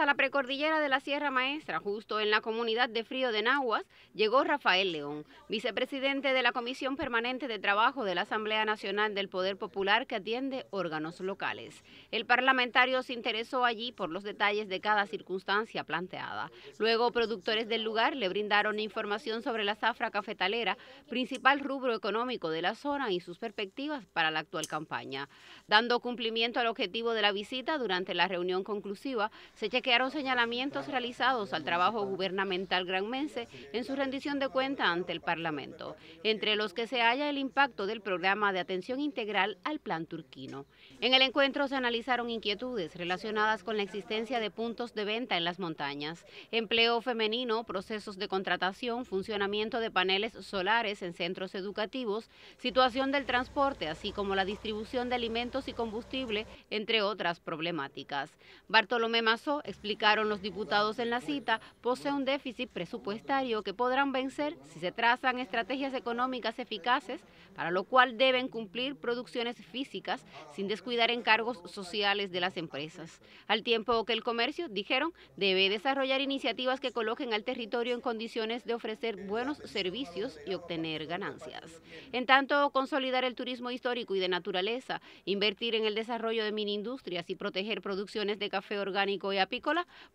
a la precordillera de la Sierra Maestra, justo en la comunidad de Frío de Nahuas, llegó Rafael León, vicepresidente de la Comisión Permanente de Trabajo de la Asamblea Nacional del Poder Popular que atiende órganos locales. El parlamentario se interesó allí por los detalles de cada circunstancia planteada. Luego, productores del lugar le brindaron información sobre la zafra cafetalera, principal rubro económico de la zona y sus perspectivas para la actual campaña. Dando cumplimiento al objetivo de la visita durante la reunión conclusiva, se chequeó bloquearon señalamientos realizados al trabajo gubernamental granmense en su rendición de cuenta ante el Parlamento, entre los que se halla el impacto del programa de atención integral al plan turquino. En el encuentro se analizaron inquietudes relacionadas con la existencia de puntos de venta en las montañas, empleo femenino, procesos de contratación, funcionamiento de paneles solares en centros educativos, situación del transporte, así como la distribución de alimentos y combustible, entre otras problemáticas. Bartolomé Mazó Explicaron los diputados en la cita, posee un déficit presupuestario que podrán vencer si se trazan estrategias económicas eficaces, para lo cual deben cumplir producciones físicas sin descuidar encargos sociales de las empresas. Al tiempo que el comercio, dijeron, debe desarrollar iniciativas que coloquen al territorio en condiciones de ofrecer buenos servicios y obtener ganancias. En tanto, consolidar el turismo histórico y de naturaleza, invertir en el desarrollo de mini industrias y proteger producciones de café orgánico y apicultura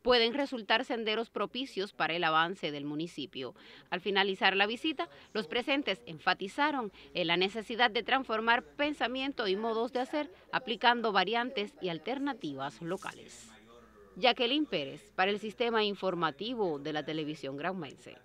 pueden resultar senderos propicios para el avance del municipio. Al finalizar la visita, los presentes enfatizaron en la necesidad de transformar pensamiento y modos de hacer aplicando variantes y alternativas locales. Jacqueline Pérez, para el Sistema Informativo de la Televisión Graumense.